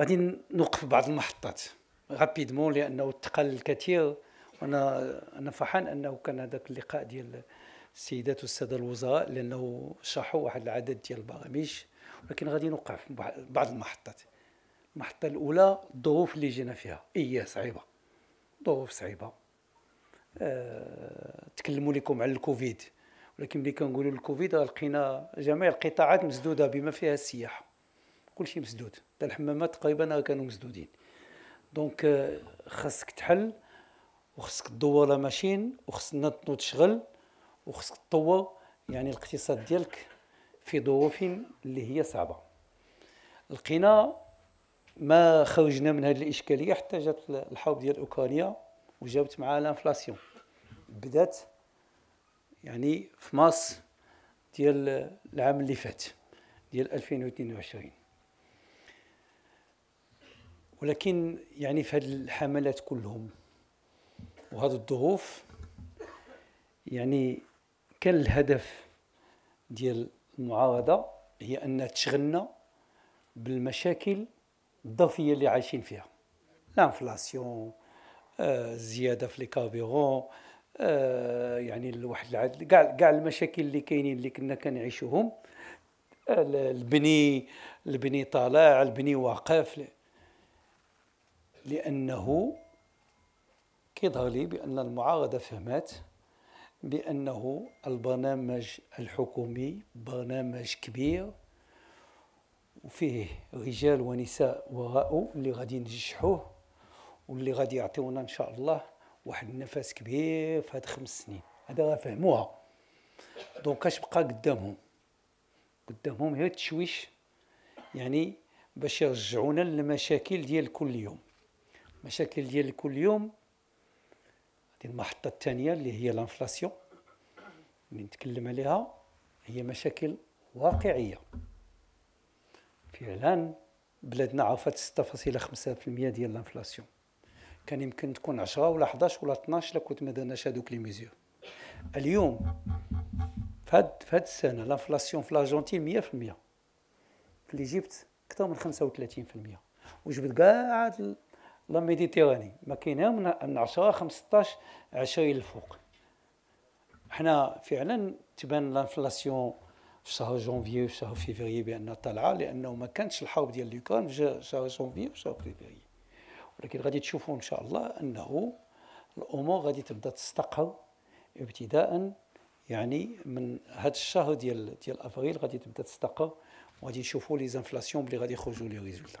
غادي نوقف بعض المحطات غابيدمون لانه تقل الكثير وانا انا فرحان انه كان هذاك اللقاء ديال السيدات والساده الوزراء لانه شرحوا واحد العدد ديال البرامج ولكن غادي نوقف بعض المحطات المحطه الاولى الظروف اللي جينا فيها هي إيه صعيبه ظروف صعيبه أه تكلموا لكم على الكوفيد ولكن ملي كنقولوا الكوفيد لقينا جميع القطاعات مسدوده بما فيها السياحه كلشي مسدود حتى الحمامات تقريبا كانوا مسدودين دونك آه، خاصك تحل وخاصك تدور لا ماشين وخصنا تشغل وخاصك تطور يعني الاقتصاد ديالك في ظروف اللي هي صعبه لقينا ما خرجنا من هذه الاشكاليه حتى جات الحرب ديال اوكرانيا وجابت معها الانفلاسيون بدات يعني في مارس ديال العام اللي فات ديال 2022 ولكن يعني في هذه الحملات كلهم وهذه الظروف يعني كان الهدف ديال المعارضه هي ان تشغلنا بالمشاكل الضفيه اللي عايشين فيها لانفلاسيون آه، الزياده آه في الكابيرون آه يعني واحد العدل كاع كاع المشاكل اللي كاينين اللي كنا كنعيشوهم آه، البني البني طالع البني واقف لأنه كيظهر لي بأن المعارضة فهمت بأنه البرنامج الحكومي برنامج كبير وفيه رجال ونساء وراءه اللي غادي ينجحوه واللي غادي يعطيونا ان شاء الله واحد النفس كبير في هاد خمس سنين هذا راه فهموها دونك اش بقى قدامهم قدامهم غير التشويش يعني باش يرجعونا للمشاكل ديال كل يوم مشاكل ديال كل يوم هذه المحطة الثانية اللي هي الانفلاسيون اللي نتكلم عليها هي مشاكل واقعية فعلا بلادنا عرفت 6.5% ديال الانفلاسيون كان يمكن تكون 10 ولا 11 ولا 12 لا كنت ما درناش هذوك لي ميزور اليوم فهاد فهاد السنه لافلاسيون في الارجنتين 100% في الايجيبت اكثر من 35% وجبت كاع لا ميديتيراني ما كاينها من 10 15 20 الفوق حنا فعلا تبان لانفلاسيون في شهر جونفي في شهر فيفري بانها طالعه لانه ما كانتش الحرب ديال لوكران في شهر جونفي وشهر فيفري ولكن غادي تشوفوا ان شاء الله انه الامور غادي تبدا تستقر ابتداء يعني من هذا الشهر ديال ديال افريل غادي تبدا تستقر وغادي نشوفوا لي زانفلاسيون بلي غادي يخرجوا لي ريزولتا